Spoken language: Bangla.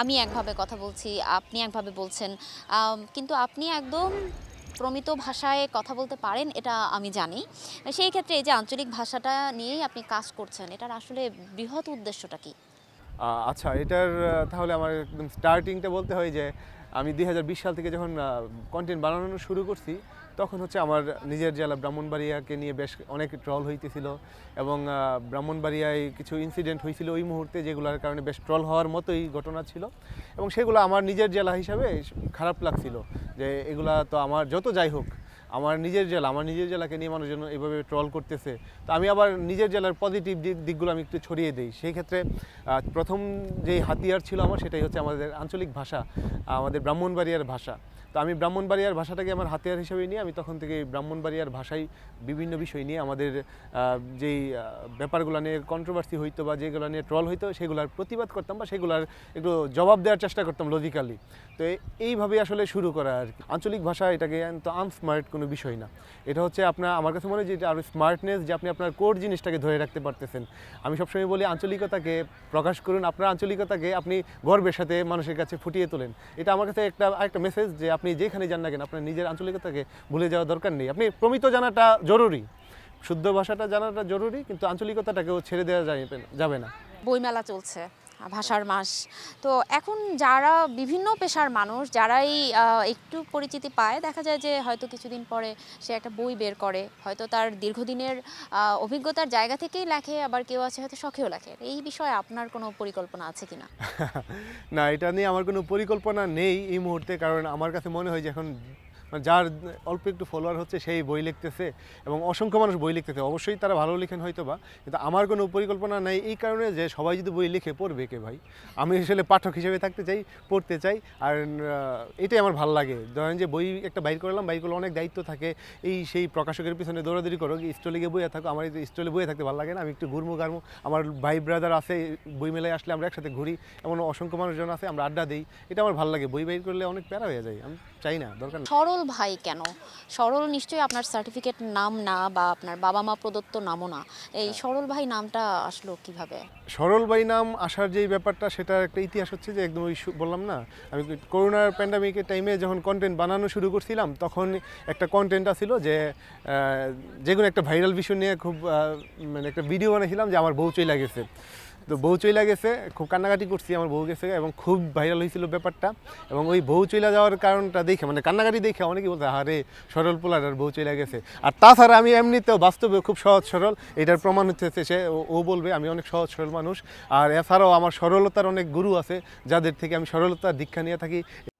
আমি একভাবে কথা বলছি আপনি একভাবে বলছেন কিন্তু আপনি একদম প্রমিত ভাষায় কথা বলতে পারেন এটা আমি জানি সেই ক্ষেত্রে এই যে আঞ্চলিক ভাষাটা নিয়েই আপনি কাজ করছেন এটার আসলে বৃহৎ উদ্দেশ্যটা কি আচ্ছা এটার তাহলে আমার একদম স্টার্টিংটা বলতে হয় যে আমি দুই সাল থেকে যখন কন্টেন্ট বানানো শুরু করছি তখন হচ্ছে আমার নিজের জেলা ব্রাহ্মণবাড়িয়াকে নিয়ে বেশ অনেক ট্রল হইতেছিল এবং ব্রাহ্মণবাড়িয়ায় কিছু ইনসিডেন্ট হয়েছিল ওই মুহূর্তে যেগুলোর কারণে বেশ ট্রল হওয়ার মতোই ঘটনা ছিল এবং সেগুলো আমার নিজের জেলা হিসাবে খারাপ লাগছিল যে এগুলা তো আমার যত যাই হোক আমার নিজের জেলা আমার নিজের জেলাকে নিয়ে মানুষজন এভাবে ট্রল করতেছে তো আমি আবার নিজের জেলার পজিটিভ দিকগুলো আমি একটু ছড়িয়ে দিই সেই ক্ষেত্রে প্রথম যে হাতিয়ার ছিল আমার সেটাই হচ্ছে আমাদের আঞ্চলিক ভাষা আমাদের ব্রাহ্মণবাড়িয়ার ভাষা তো আমি ব্রাহ্মণবাড়িয়ার ভাষাটাকে আমার হাতিয়ার হিসেবে নিয়ে আমি তখন থেকে ব্রাহ্মণবাড়িয়ার ভাষায় বিভিন্ন বিষয় নিয়ে আমাদের যেই ব্যাপারগুলো নিয়ে কন্ট্রোভার্সি হইতো বা যেগুলো নিয়ে ট্রল হইতো সেগুলোর প্রতিবাদ করতাম বা সেগুলোর একটু জবাব দেওয়ার চেষ্টা করতাম লজিক্যালি তো এইভাবেই আসলে শুরু করা আর কি আঞ্চলিক ভাষা এটাকে তো আনস্মার্ট কোনো বিষয় না এটা হচ্ছে আপনার আমার কাছে মনে হয় যে এটা আরও স্মার্টনেস যে আপনি আপনার কোর জিনিসটাকে ধরে রাখতে পারতেছেন আমি সবসময় বলি আঞ্চলিকতাকে প্রকাশ করুন আপনার আঞ্চলিকতাকে আপনি গর্বের সাথে মানুষের কাছে ফুটিয়ে তোলেন এটা আমার কাছে একটা একটা মেসেজ যে আপনি যেখানে যান না কেন আপনার নিজের আঞ্চলিকতাকে ভুলে যাওয়া দরকার নেই আপনি প্রমিত জানাটা জরুরি শুদ্ধ ভাষাটা জানাটা জরুরি কিন্তু আঞ্চলিকতাটাকেও ছেড়ে দেওয়া যাবে না বইমেলা চলছে ভাষার মাস তো এখন যারা বিভিন্ন পেশার মানুষ যারাই একটু পরিচিতি পায় দেখা যায় যে হয়তো কিছুদিন পরে সে একটা বই বের করে হয়তো তার দীর্ঘদিনের অভিজ্ঞতার জায়গা থেকেই লেখে আবার কেউ আছে হয়তো শখেও লেখে এই বিষয়ে আপনার কোনো পরিকল্পনা আছে কি না না এটা নিয়ে আমার কোনো পরিকল্পনা নেই এই মুহূর্তে কারণ আমার কাছে মনে হয় যে এখন মানে যার অল্প একটু ফলোয়ার হচ্ছে সেই বই লিখতেছে এবং অসংখ্য মানুষ বই লিখতেছে অবশ্যই তারা ভালো লিখেন হয়তো বা কিন্তু আমার কোনো পরিকল্পনা নেই এই কারণে যে সবাই যদি বই লিখে পড়বে কে ভাই আমি আসলে পাঠক হিসেবে থাকতে চাই পড়তে চাই আর এটাই আমার ভালো লাগে ধরেন যে বই একটা বাইর করলাম বাইর করলে অনেক দায়িত্ব থাকে এই সেই প্রকাশকের পিছনে দৌড়াদৌড়ি করো স্টলে গিয়ে বইয়ে থাকো আমার স্টলে বইয়ে থাকতে ভালো লাগে না আমি একটু ঘুরমু গারমু আমার ভাই ব্রাদার আছে বই মেলায় আসলে আমরা একসাথে ঘুরি এমন অসংখ্য মানুষজন আছে আমরা আড্ডা দিই এটা আমার ভালো লাগে বই বাইর করলে অনেক প্যারা হয়ে যায় আমি চাই না দরকার সরল ভাই কেন সরল নিশ্চয়ই আপনার সার্টিফিকেট নাম না বা আপনার বাবা মা প্রদত্ত নামও না এই হ্যাঁ। সরল ভাই নামটা আসলো কিভাবে সরল ভাই নাম আসার যেই ব্যাপারটা সেটা একটা ইতিহাস হচ্ছে যে একদম ওই বললাম না আমি করোনার প্যান্ডামিকের টাইমে যখন কন্টেন্ট বানানো শুরু করছিলাম তখন একটা কন্টেন্ট আসছিল যে যে কোনো একটা ভাইরাল বিষয় নিয়ে খুব মানে একটা ভিডিও বানিয়েছিলাম যে আমার বউ চলে গেছে তো বউ চইলা গেছে খুব কান্নাকাটি করছি আমার বউ গেছে এবং খুব ভাইরাল হয়েছিল ব্যাপারটা এবং ওই বউ চইলা যাওয়ার কারণটা দেখে মানে কান্নাকাটি দেখে অনেকেই বলছে আরে সরল পোলার আর বউ চইলা গেছে আর তাছাড়া আমি এমনিতেও বাস্তবে খুব সহজ সরল এটার প্রমাণ হচ্ছে সে ও বলবে আমি অনেক সহজ সরল মানুষ আর এছাড়াও আমার সরলতার অনেক গুরু আছে যাদের থেকে আমি সরলতার দীক্ষা নিয়ে থাকি